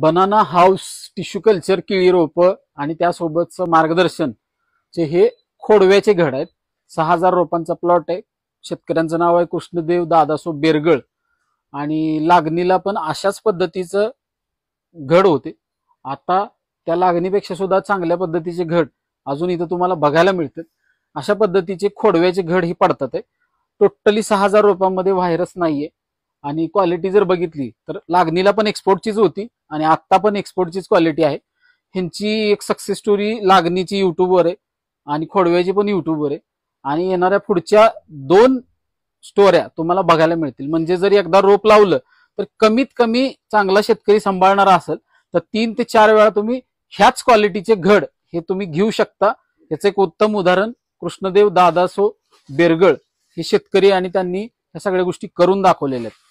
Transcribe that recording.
banana house tissue culture केळी रोपं आणि त्यासोबतचं मार्गदर्शन जे हे खोडव्याचे घड आहेत सहा हजार रोपांचा प्लॉट आहे शेतकऱ्यांचं नाव आहे कृष्णदेव दादासो बेरगळ आणि लागणीला पण अशाच पद्धतीचं घड होते आता त्या लागणीपेक्षा सुद्धा चांगल्या पद्धतीचे घड अजून इथं तुम्हाला बघायला मिळतात अशा पद्धतीचे खोडव्याचे घड ही पडतात आहे टोटली सहा हजार रोपांमध्ये व्हायरस नाहीये आणि क्वालिटी जर बघितली तर लागणीला पण एक्सपोर्टचीच होती आणि आत्ता पण एक्सपोर्टचीच क्वालिटी आहे ह्यांची एक सक्सेस स्टोरी लागणीची युट्यूबवर आहे आणि खोडव्याची पण युट्यूबवर आहे आणि येणाऱ्या पुढच्या दोन स्टोऱ्या तुम्हाला बघायला मिळतील म्हणजे जर एकदा रोप लावलं तर कमीत कमी चांगला शेतकरी सांभाळणारा असेल तर तीन ते चार वेळा तुम्ही ह्याच क्वालिटीचे घड हे तुम्ही घेऊ शकता याचं एक उत्तम उदाहरण कृष्णदेव दादासो बेरगळ हे शेतकरी आणि त्यांनी ह्या सगळ्या गोष्टी करून दाखवलेल्या आहेत